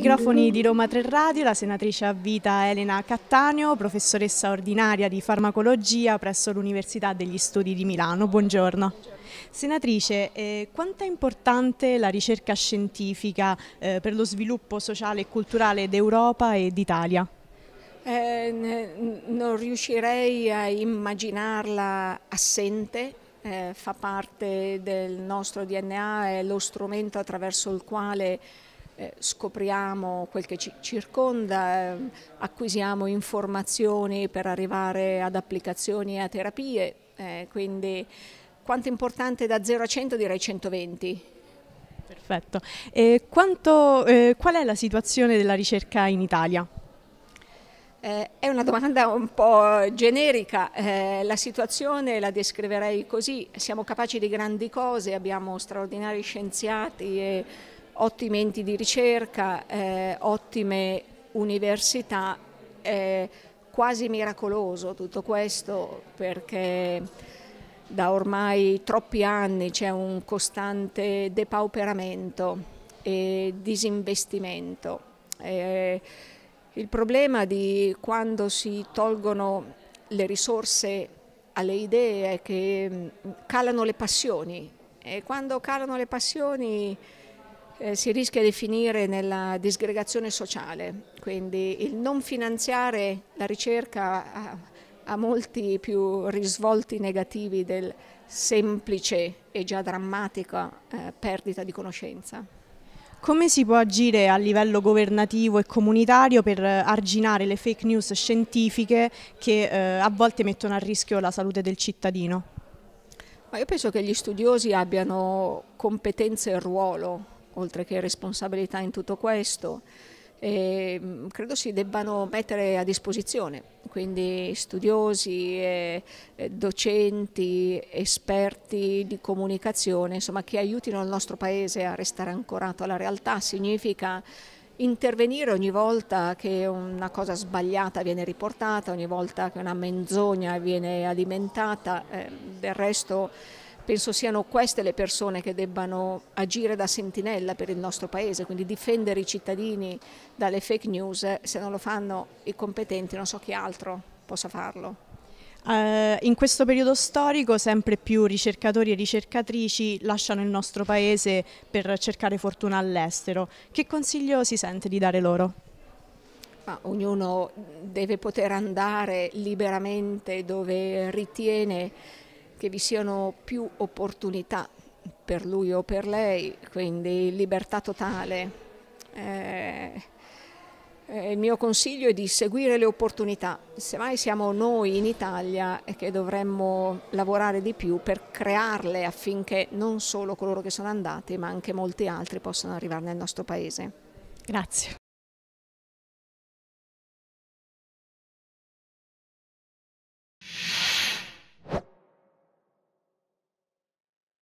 microfoni di Roma 3 Radio la senatrice a vita Elena Cattaneo, professoressa ordinaria di farmacologia presso l'Università degli Studi di Milano. Buongiorno. Senatrice, eh, quanto è importante la ricerca scientifica eh, per lo sviluppo sociale e culturale d'Europa e d'Italia? Eh, non riuscirei a immaginarla assente, eh, fa parte del nostro DNA, è lo strumento attraverso il quale eh, scopriamo quel che ci circonda, ehm, acquisiamo informazioni per arrivare ad applicazioni e a terapie, eh, quindi quanto è importante da 0 a 100 direi 120. Perfetto. Quanto, eh, qual è la situazione della ricerca in Italia? Eh, è una domanda un po' generica, eh, la situazione la descriverei così, siamo capaci di grandi cose, abbiamo straordinari scienziati e ottimi enti di ricerca, eh, ottime università, è quasi miracoloso tutto questo perché da ormai troppi anni c'è un costante depauperamento e disinvestimento. Eh, il problema di quando si tolgono le risorse alle idee che mm, calano le passioni e quando calano le passioni eh, si rischia di finire nella disgregazione sociale, quindi il non finanziare la ricerca ha, ha molti più risvolti negativi del semplice e già drammatica eh, perdita di conoscenza. Come si può agire a livello governativo e comunitario per eh, arginare le fake news scientifiche che eh, a volte mettono a rischio la salute del cittadino? Ma io penso che gli studiosi abbiano competenze e ruolo oltre che responsabilità in tutto questo, eh, credo si debbano mettere a disposizione, quindi studiosi, eh, docenti, esperti di comunicazione, insomma che aiutino il nostro Paese a restare ancorato alla realtà significa intervenire ogni volta che una cosa sbagliata viene riportata, ogni volta che una menzogna viene alimentata, eh, del resto penso siano queste le persone che debbano agire da sentinella per il nostro Paese, quindi difendere i cittadini dalle fake news, se non lo fanno i competenti non so chi altro possa farlo. Uh, in questo periodo storico sempre più ricercatori e ricercatrici lasciano il nostro paese per cercare fortuna all'estero. Che consiglio si sente di dare loro? Ma ognuno deve poter andare liberamente dove ritiene che vi siano più opportunità per lui o per lei, quindi libertà totale. Eh, eh il mio consiglio è di seguire le opportunità, semmai siamo noi in Italia che dovremmo lavorare di più per crearle affinché non solo coloro che sono andati ma anche molti altri possano arrivare nel nostro paese. Grazie.